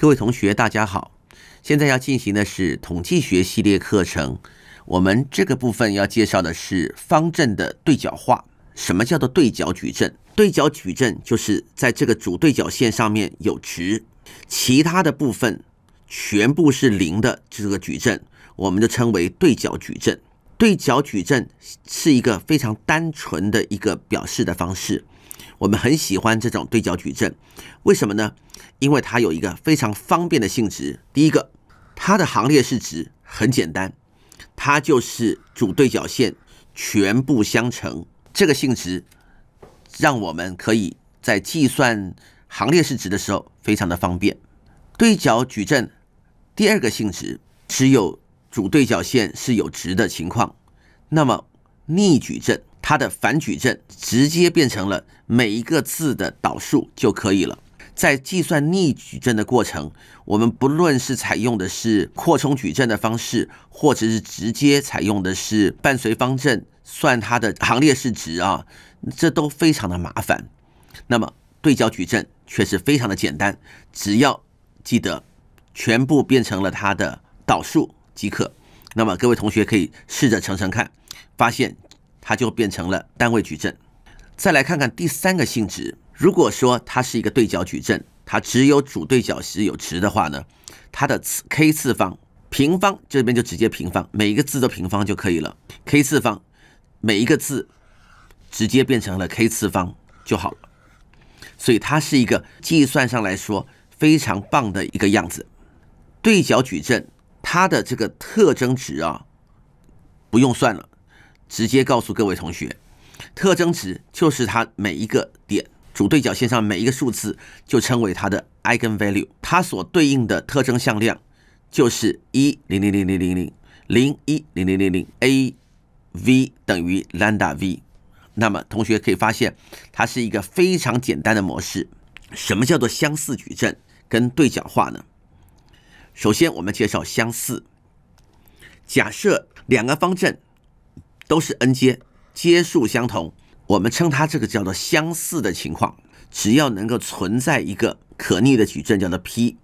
各位同学，大家好！现在要进行的是统计学系列课程。我们这个部分要介绍的是方阵的对角化。什么叫做对角矩阵？对角矩阵就是在这个主对角线上面有值，其他的部分全部是零的这个矩阵，我们就称为对角矩阵。对角矩阵是一个非常单纯的一个表示的方式。我们很喜欢这种对角矩阵，为什么呢？因为它有一个非常方便的性质。第一个，它的行列式值很简单，它就是主对角线全部相乘。这个性质让我们可以在计算行列式值的时候非常的方便。对角矩阵第二个性质，只有主对角线是有值的情况，那么逆矩阵。它的反矩阵直接变成了每一个字的导数就可以了。在计算逆矩阵的过程，我们不论是采用的是扩充矩阵的方式，或者是直接采用的是伴随方阵算它的行列式值啊，这都非常的麻烦。那么对角矩阵却是非常的简单，只要记得全部变成了它的导数即可。那么各位同学可以试着乘乘看，发现。它就变成了单位矩阵。再来看看第三个性质，如果说它是一个对角矩阵，它只有主对角是有值的话呢，它的次 k 次方平方这边就直接平方，每一个字的平方就可以了。k 次方，每一个字直接变成了 k 次方就好了。所以它是一个计算上来说非常棒的一个样子。对角矩阵它的这个特征值啊，不用算了。直接告诉各位同学，特征值就是它每一个点主对角线上每一个数字就称为它的 eigen value，它所对应的特征向量就是一零零零零零零零一零零零零，A v 等于 lambda v。那么同学可以发现，它是一个非常简单的模式。什么叫做相似矩阵跟对角化呢？首先我们介绍相似，假设两个方阵。都是 n 阶，阶数相同，我们称它这个叫做相似的情况。只要能够存在一个可逆的矩阵叫做 P，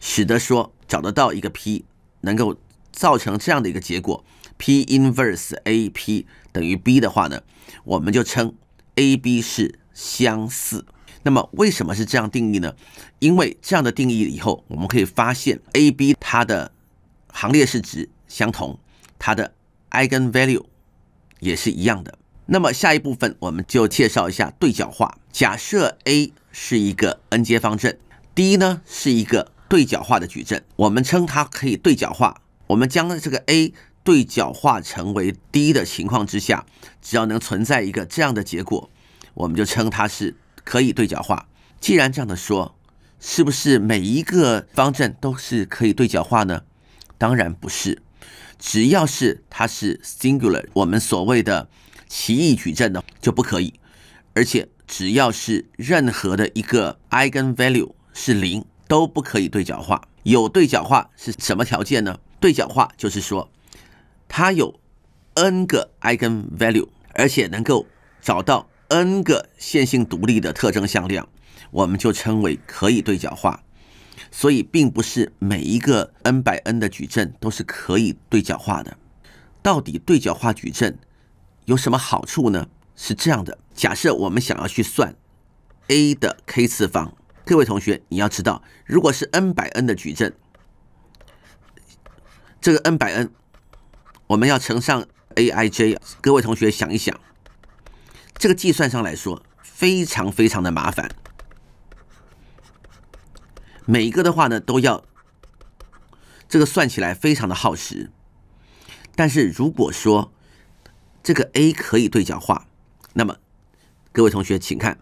使得说找得到一个 P 能够造成这样的一个结果，P inverse A P 等于 B 的话呢，我们就称 A B 是相似。那么为什么是这样定义呢？因为这样的定义以后，我们可以发现 A B 它的行列式值相同，它的 eigen value。也是一样的。那么，下一部分我们就介绍一下对角化。假设 A 是一个 n 阶方阵，D 呢是一个对角化的矩阵，我们称它可以对角化。我们将这个 A 对角化成为 D 的情况之下，只要能存在一个这样的结果，我们就称它是可以对角化。既然这样的说，是不是每一个方阵都是可以对角化呢？当然不是。只要是它是 singular，我们所谓的奇异矩阵的就不可以。而且只要是任何的一个 eigen value 是零，都不可以对角化。有对角化是什么条件呢？对角化就是说它有 n 个 eigen value，而且能够找到 n 个线性独立的特征向量，我们就称为可以对角化。所以，并不是每一个 n 百 n 的矩阵都是可以对角化的。到底对角化矩阵有什么好处呢？是这样的，假设我们想要去算 A 的 k 次方，各位同学你要知道，如果是 n 百 n 的矩阵，这个 n 百 n 我们要乘上 Aij，各位同学想一想，这个计算上来说非常非常的麻烦。每一个的话呢，都要这个算起来非常的耗时。但是如果说这个 A 可以对角化，那么各位同学请看，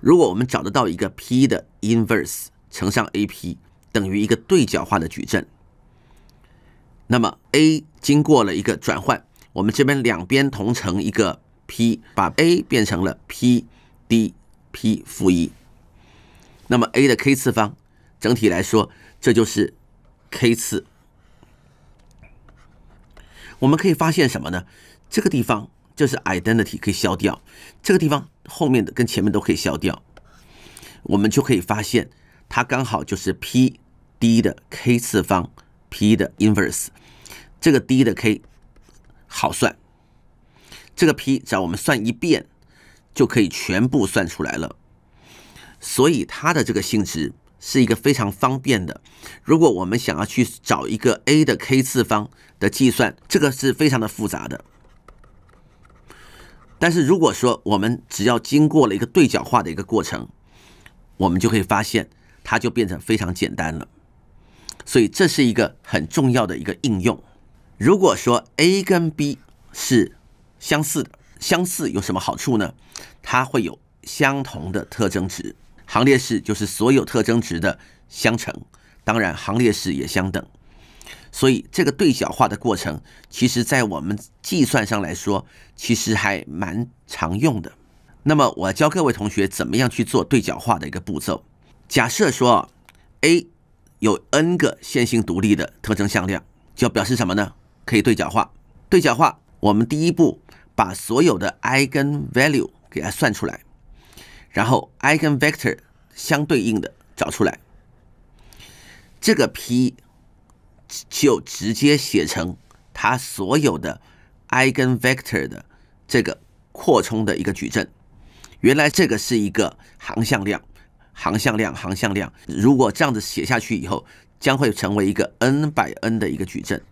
如果我们找得到一个 P 的 inverse 乘上 AP 等于一个对角化的矩阵，那么 A 经过了一个转换，我们这边两边同乘一个 P，把 A 变成了 PDP 负一。那么 a 的 k 次方，整体来说，这就是 k 次。我们可以发现什么呢？这个地方就是 identity 可以消掉，这个地方后面的跟前面都可以消掉，我们就可以发现它刚好就是 p d 的 k 次方，p 的 inverse。这个 d 的 k 好算，这个 p 只要我们算一遍，就可以全部算出来了。所以它的这个性质是一个非常方便的。如果我们想要去找一个 a 的 k 次方的计算，这个是非常的复杂的。但是如果说我们只要经过了一个对角化的一个过程，我们就会发现它就变成非常简单了。所以这是一个很重要的一个应用。如果说 a 跟 b 是相似的，相似有什么好处呢？它会有相同的特征值。行列式就是所有特征值的相乘，当然行列式也相等，所以这个对角化的过程，其实在我们计算上来说，其实还蛮常用的。那么我教各位同学怎么样去做对角化的一个步骤。假设说 A 有 n 个线性独立的特征向量，就表示什么呢？可以对角化。对角化，我们第一步把所有的 eigen value 给它算出来。然后 eigen vector 相对应的找出来，这个 P 就直接写成它所有的 eigen vector 的这个扩充的一个矩阵。原来这个是一个行向量，行向量，行向量。如果这样子写下去以后，将会成为一个 n by n 的一个矩阵。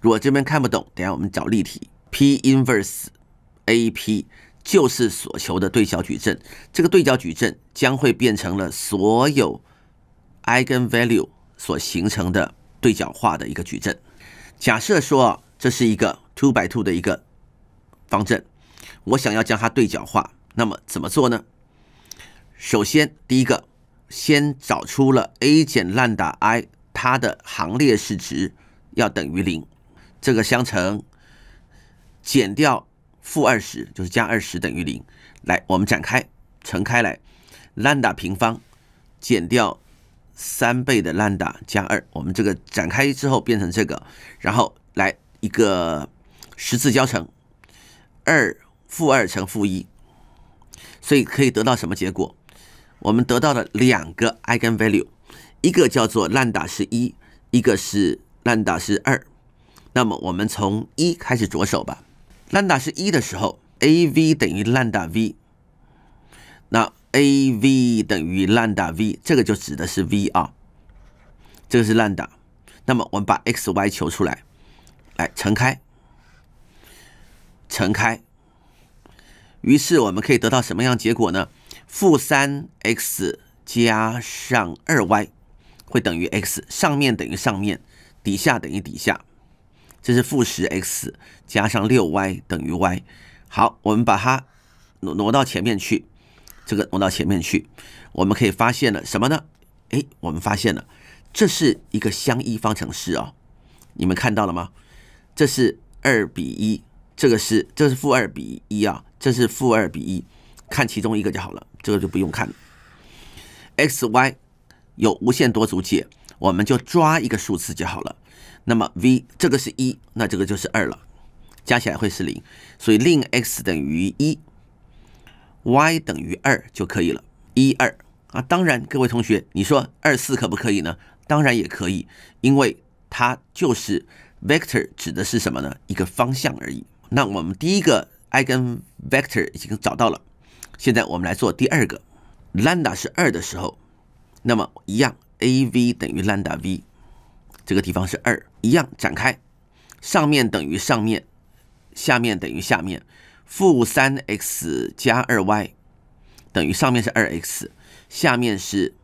如果这边看不懂，等下我们找例题 P inverse A P。就是所求的对角矩阵。这个对角矩阵将会变成了所有 eigen value 所形成的对角化的一个矩阵。假设说这是一个 two by two 的一个方阵，我想要将它对角化，那么怎么做呢？首先，第一个，先找出了 A 减 lambda I 它的行列式值要等于零。这个相乘，减掉。负二十就是加二十等于零。来，我们展开乘开来，l a d a 平方减掉三倍的 lambda 加二。我们这个展开之后变成这个，然后来一个十字交乘，二负二乘负一。所以可以得到什么结果？我们得到了两个 eigen value，一个叫做 lambda 是一，一个是 lambda 是二。那么我们从一开始着手吧。lambda 是一的时候，a v 等于 lambda v，那 a v 等于 lambda v，这个就指的是 v 啊，这个是 lambda。那么我们把 x y 求出来，来乘开，乘开，于是我们可以得到什么样结果呢？负三 x 加上二 y 会等于 x，上面等于上面，底下等于底下。这是负十 x 加上六 y 等于 y。好，我们把它挪挪到前面去，这个挪到前面去，我们可以发现了什么呢？哎，我们发现了这是一个相依方程式哦。你们看到了吗？这是二比一，这个是这是负二比一啊，这是负二比一。看其中一个就好了，这个就不用看了。x y 有无限多组解。我们就抓一个数字就好了。那么 v 这个是一，那这个就是二了，加起来会是零，所以令 x 等于一，y 等于二就可以了。一二啊，当然，各位同学，你说二四可不可以呢？当然也可以，因为它就是 vector 指的是什么呢？一个方向而已。那我们第一个 eigen vector 已经找到了，现在我们来做第二个，lambda 是二的时候，那么一样。a v 等于 lambda v，这个地方是二，一样展开，上面等于上面，下面等于下面，负三 x 加二 y 等于上面是二 x，下面是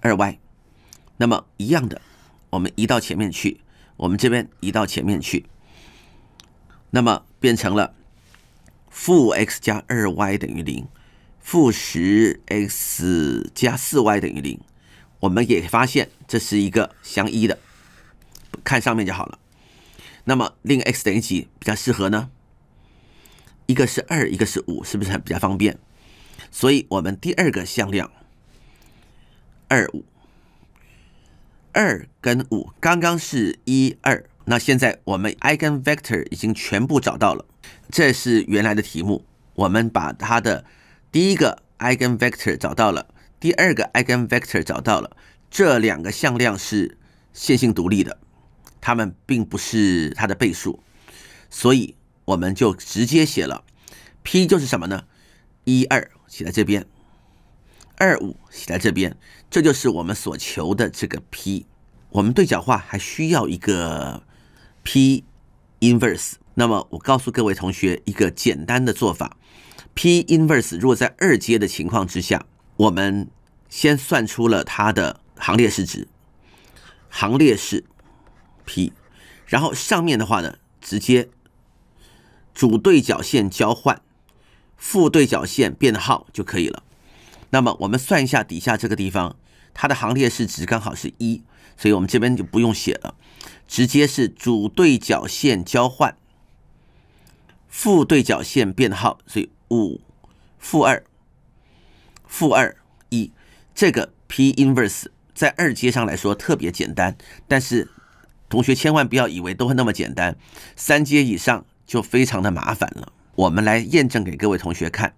二 y，那么一样的，我们移到前面去，我们这边移到前面去，那么变成了负 x 加二 y 等于零。负十 x 加四 y 等于零，我们也发现这是一个相依的，看上面就好了。那么令 x 等于几比较适合呢？一个是二，一个是五，是不是比较方便？所以我们第二个向量二五二跟五，刚刚是一二，那现在我们 eigen vector 已经全部找到了。这是原来的题目，我们把它的。第一个 eigenvector 找到了，第二个 eigenvector 找到了，这两个向量是线性独立的，它们并不是它的倍数，所以我们就直接写了，P 就是什么呢？一二写在这边，二五写在这边，这就是我们所求的这个 P。我们对角化还需要一个 P inverse，那么我告诉各位同学一个简单的做法。P inverse，如果在二阶的情况之下，我们先算出了它的行列式值，行列式 P，然后上面的话呢，直接主对角线交换，副对角线变号就可以了。那么我们算一下底下这个地方，它的行列式值刚好是一，所以我们这边就不用写了，直接是主对角线交换，副对角线变号，所以。五负二负二一，这个 P inverse 在二阶上来说特别简单，但是同学千万不要以为都会那么简单，三阶以上就非常的麻烦了。我们来验证给各位同学看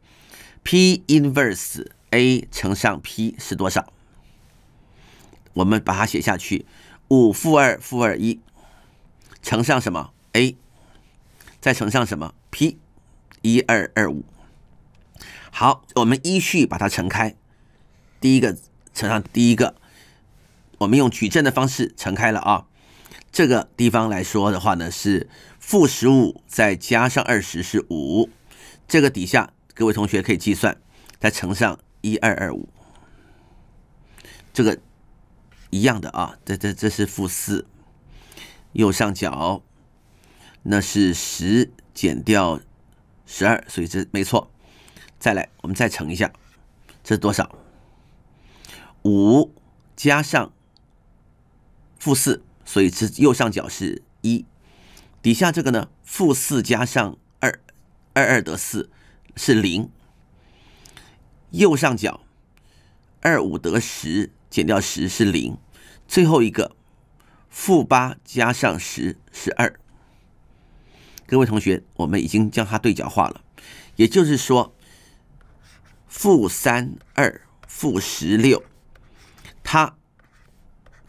，P inverse A 乘上 P 是多少？我们把它写下去，五负二负二一乘上什么 A，再乘上什么 P，一二二五。好，我们依序把它乘开。第一个乘上第一个，我们用矩阵的方式乘开了啊。这个地方来说的话呢，是负十五再加上二十是五。这个底下各位同学可以计算，再乘上一二二五，这个一样的啊。这这这是负四。右上角那是十减掉十二，所以这没错。再来，我们再乘一下，这是多少？五加上负四，所以是右上角是一。底下这个呢？负四加上二，二二得四，是零。右上角二五得十，减掉十是零。最后一个负八加上十是二。各位同学，我们已经将它对角化了，也就是说。负三二负十六，它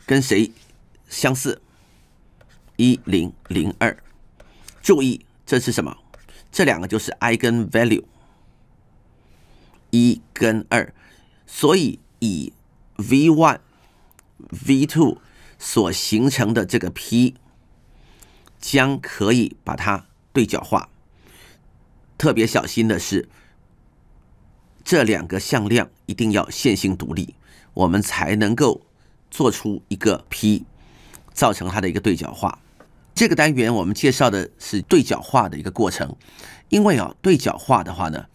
跟谁相似？一零零二。注意，这是什么？这两个就是 eigen value，一跟二。所以以 v one、v two 所形成的这个 P，将可以把它对角化。特别小心的是。这两个向量一定要线性独立，我们才能够做出一个 P，造成它的一个对角化。这个单元我们介绍的是对角化的一个过程，因为啊，对角化的话呢，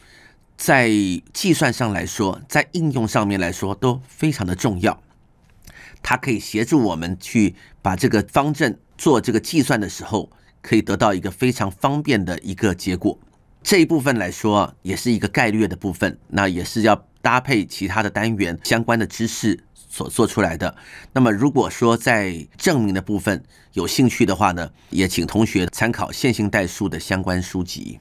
在计算上来说，在应用上面来说都非常的重要。它可以协助我们去把这个方阵做这个计算的时候，可以得到一个非常方便的一个结果。这一部分来说，也是一个概略的部分，那也是要搭配其他的单元相关的知识所做出来的。那么，如果说在证明的部分有兴趣的话呢，也请同学参考线性代数的相关书籍。